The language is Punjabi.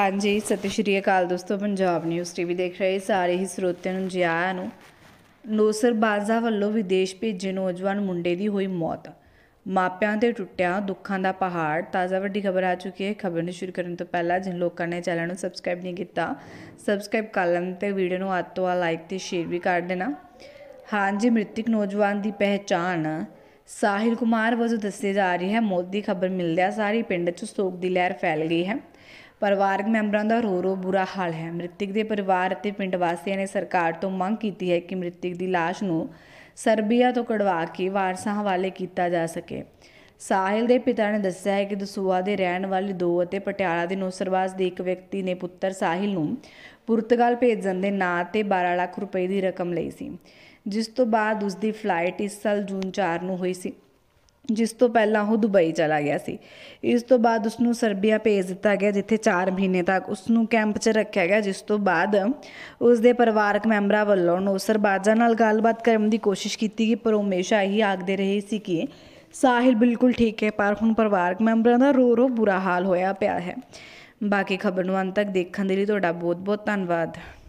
ਹਾਂਜੀ ਸਤਿ ਸ਼੍ਰੀ ਅਕਾਲ ਦੋਸਤੋ ਪੰਜਾਬ ਨਿਊਜ਼ ਟੀਵੀ ਦੇਖ ਰਹੇ ਸਾਰੇ ਹੀ ਸਰੋਤਿਆਂ ਨੂੰ ਜੀ ਆਇਆਂ ਨੂੰ ਨੋਸਰ ਬਾਜ਼ਾ ਵੱਲੋਂ ਵਿਦੇਸ਼ ਭੇਜੇ ਨੌਜਵਾਨ ਮੁੰਡੇ ਦੀ ਹੋਈ ਮੌਤ ਮਾਪਿਆਂ ਤੇ ਟੁੱਟਿਆ ਦੁੱਖਾਂ ਦਾ ਪਹਾੜ ਤਾਜ਼ਾ ਵੱਡੀ ਖਬਰ ਆ ਚੁੱਕੀ ਹੈ ਖਬਰ ਨੂੰ ਸ਼ੁਰੂ ਕਰਨ ਤੋਂ ਪਹਿਲਾਂ ਜਿਨ ਲੋਕਾਂ ਨੇ ਚੈਨਲ ਨੂੰ ਸਬਸਕ੍ਰਾਈਬ ਨਹੀਂ ਕੀਤਾ ਸਬਸਕ੍ਰਾਈਬ ਕਰ ਲੈਣ ਤੇ ਵੀਡੀਓ ਨੂੰ ਅੱਤੋਂ ਤੋਂ ਲਾਈਕ ਤੇ ਸ਼ੇਅਰ ਵੀ ਕਰ ਦੇਣਾ ਹਾਂਜੀ ਮ੍ਰਿਤਕ ਨੌਜਵਾਨ ਦੀ ਪਹਿਚਾਣ ਸਾਹਿਲ ਕੁਮਾਰ ਵਜੋਂ ਦੱਸੀ ਜਾ ਰਹੀ ਹੈ ਮੌਤ ਦੀ ਖਬਰ ਮਿਲਦਿਆ ਸਾਰੇ ਪਿੰਡ 'ਚ ਸੋਗ ਦੀ ਲਹਿਰ ਫੈਲ ਗਈ ਹੈ ਪਰਿਵਾਰਕ ਮੈਂਬਰਾਂ ਦਾ ਰੋ ਰੋ ਬੁਰਾ ਹਾਲ ਹੈ ਮ੍ਰਿਤਕ ਦੇ ਪਰਿਵਾਰ ਅਤੇ ਪਿੰਡ ਵਾਸੀਆਂ ਨੇ ਸਰਕਾਰ ਤੋਂ ਮੰਗ ਕੀਤੀ ਹੈ ਕਿ ਮ੍ਰਿਤਕ ਦੀ লাশ ਨੂੰ ਸਰਬੀਆ ਤੋਂ ਕਢਵਾ ਕੇ ਵਾਰਸਾਂ ਹਵਾਲੇ ਕੀਤਾ ਜਾ ਸਕੇ ਸਾਹਿਲ ਦੇ ਪਿਤਾ ਨੇ ਦੱਸਿਆ ਹੈ ਕਿ ਦਸੂਆ ਦੇ ਰਹਿਣ ਵਾਲੇ ਦੋ ਅਤੇ ਪਟਿਆਲਾ ਦੇ ਨੌਸਰਵਾਸ ਦੇ ਇੱਕ ਵਿਅਕਤੀ ਨੇ ਪੁੱਤਰ ਸਾਹਿਲ ਨੂੰ ਪੁਰਤਗਾਲ ਭੇਜਣ ਦੇ ਨਾਂ ਤੇ 12 ਲੱਖ ਰੁਪਏ ਦੀ ਰਕਮ ਲਈ ਸੀ ਜਿਸ ਤੋਂ ਬਾਅਦ ਉਸ ਦੀ ਫਲਾਈਟ ਇਸ ਸਾਲ ਜੂਨ 4 ਨੂੰ ਹੋਈ ਸੀ ਜਿਸ ਤੋਂ ਪਹਿਲਾਂ ਉਹ ਦੁਬਈ ਚਲਾ ਗਿਆ ਸੀ ਇਸ ਤੋਂ ਬਾਅਦ ਉਸ ਨੂੰ ਸਰਬੀਆ ਭੇਜ ਦਿੱਤਾ ਗਿਆ ਜਿੱਥੇ 4 ਮਹੀਨੇ ਤੱਕ ਉਸ ਨੂੰ ਕੈਂਪ 'ਚ ਰੱਖਿਆ ਗਿਆ ਜਿਸ ਤੋਂ ਬਾਅਦ ਉਸ ਦੇ ਪਰਿਵਾਰਕ ਮੈਂਬਰਾਂ ਵੱਲੋਂ ਨੌਸਰ ਬਾਜਾ ਨਾਲ ਗੱਲਬਾਤ ਕਰਨ ਦੀ ਕੋਸ਼ਿਸ਼ ਕੀਤੀ ਗਈ ਪਰ ਉਹ ਹਮੇਸ਼ਾ ਹੀ ਆਖਦੇ ਰਹੇ ਸੀ ਕਿ ਸਾਹਿਲ ਬਿਲਕੁਲ ਠੀਕ ਹੈ ਪਰ ਹੁਣ ਪਰਿਵਾਰਕ ਮੈਂਬਰਾਂ ਦਾ ਰੋ ਰੋ ਬੁਰਾ ਹਾਲ ਹੋਇਆ ਪਿਆ ਹੈ ਬਾਕੀ ਖਬਰ ਨੂੰ ਅੰਤ ਤੱਕ ਦੇਖਣ ਦੇ ਲਈ ਤੁਹਾਡਾ ਬਹੁਤ ਬਹੁਤ ਧੰਨਵਾਦ